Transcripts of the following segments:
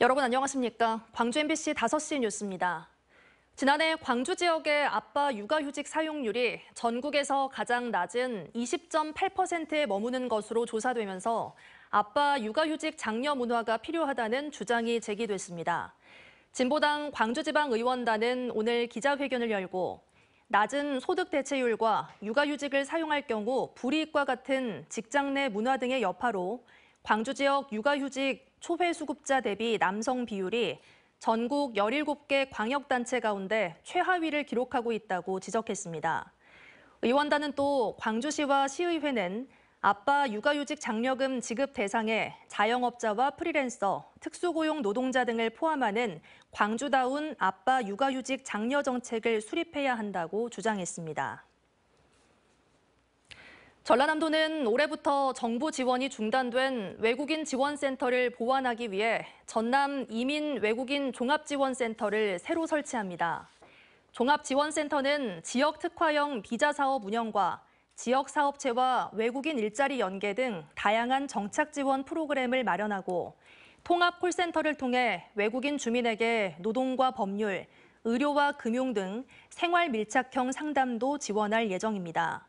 여러분 안녕하십니까? 광주 MBC 5시 뉴스입니다. 지난해 광주 지역의 아빠 육아휴직 사용률이 전국에서 가장 낮은 20.8%에 머무는 것으로 조사되면서 아빠 육아휴직 장려 문화가 필요하다는 주장이 제기됐습니다. 진보당 광주지방의원단은 오늘 기자회견을 열고 낮은 소득 대체율과 육아휴직을 사용할 경우 불이익과 같은 직장 내 문화 등의 여파로 광주 지역 육아휴직 초회수급자 대비 남성 비율이 전국 17개 광역단체 가운데 최하위를 기록하고 있다고 지적했습니다. 의원단은 또 광주시와 시의회는 아빠 육아휴직 장려금 지급 대상에 자영업자와 프리랜서, 특수고용 노동자 등을 포함하는 광주다운 아빠 육아휴직 장려 정책을 수립해야 한다고 주장했습니다. 전라남도는 올해부터 정부 지원이 중단된 외국인 지원센터를 보완하기 위해 전남 이민 외국인 종합지원센터를 새로 설치합니다. 종합지원센터는 지역 특화형 비자 사업 운영과 지역 사업체와 외국인 일자리 연계 등 다양한 정착 지원 프로그램을 마련하고 통합 콜센터를 통해 외국인 주민에게 노동과 법률, 의료와 금융 등 생활 밀착형 상담도 지원할 예정입니다.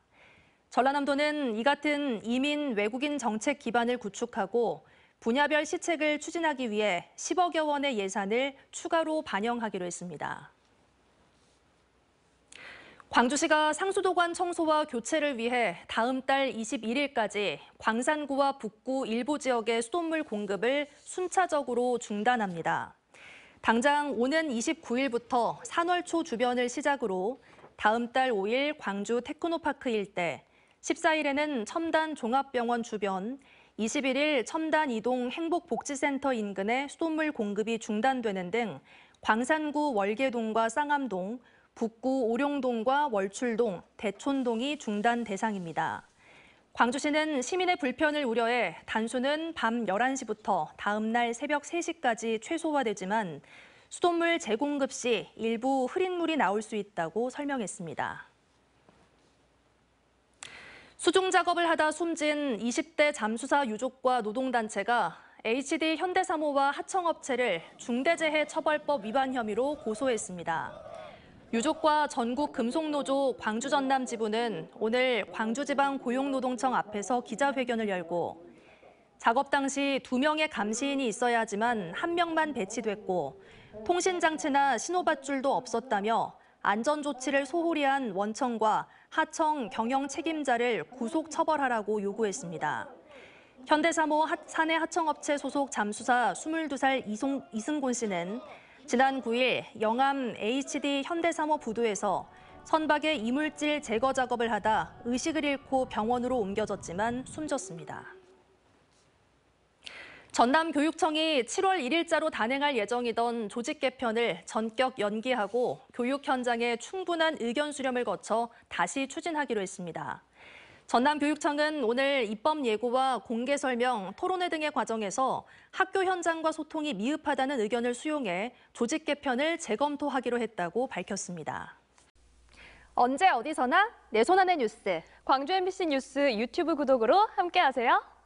전라남도는 이 같은 이민 외국인 정책 기반을 구축하고 분야별 시책을 추진하기 위해 10억여 원의 예산을 추가로 반영하기로 했습니다. 광주시가 상수도관 청소와 교체를 위해 다음 달 21일까지 광산구와 북구 일부 지역의 수돗물 공급을 순차적으로 중단합니다. 당장 오는 29일부터 산월초 주변을 시작으로 다음 달 5일 광주 테크노파크 일대, 14일에는 첨단 종합병원 주변, 21일 첨단 이동 행복복지센터 인근의 수돗물 공급이 중단되는 등 광산구 월계동과 쌍암동, 북구 오룡동과 월출동, 대촌동이 중단 대상입니다. 광주시는 시민의 불편을 우려해 단수는 밤 11시부터 다음 날 새벽 3시까지 최소화되지만 수돗물 재공급 시 일부 흐린 물이 나올 수 있다고 설명했습니다. 수중 작업을 하다 숨진 20대 잠수사 유족과 노동단체가 HD 현대사모와 하청업체를 중대재해처벌법 위반 혐의로 고소했습니다. 유족과 전국 금속노조 광주 전남 지부는 오늘 광주지방 고용노동청 앞에서 기자회견을 열고 작업 당시 두 명의 감시인이 있어야 하지만 한 명만 배치됐고 통신장치나 신호밧줄도 없었다며 안전조치를 소홀히 한 원청과 하청 경영 책임자를 구속 처벌하라고 요구했습니다. 현대사모 사내 하청업체 소속 잠수사 22살 이승곤 씨는 지난 9일 영암 HD 현대사모 부두에서 선박의 이물질 제거 작업을 하다 의식을 잃고 병원으로 옮겨졌지만 숨졌습니다. 전남교육청이 7월 1일자로 단행할 예정이던 조직 개편을 전격 연기하고 교육 현장에 충분한 의견 수렴을 거쳐 다시 추진하기로 했습니다. 전남교육청은 오늘 입법 예고와 공개 설명, 토론회 등의 과정에서 학교 현장과 소통이 미흡하다는 의견을 수용해 조직 개편을 재검토하기로 했다고 밝혔습니다. 언제 어디서나 내 손안의 뉴스, 광주 MBC 뉴스 유튜브 구독으로 함께하세요.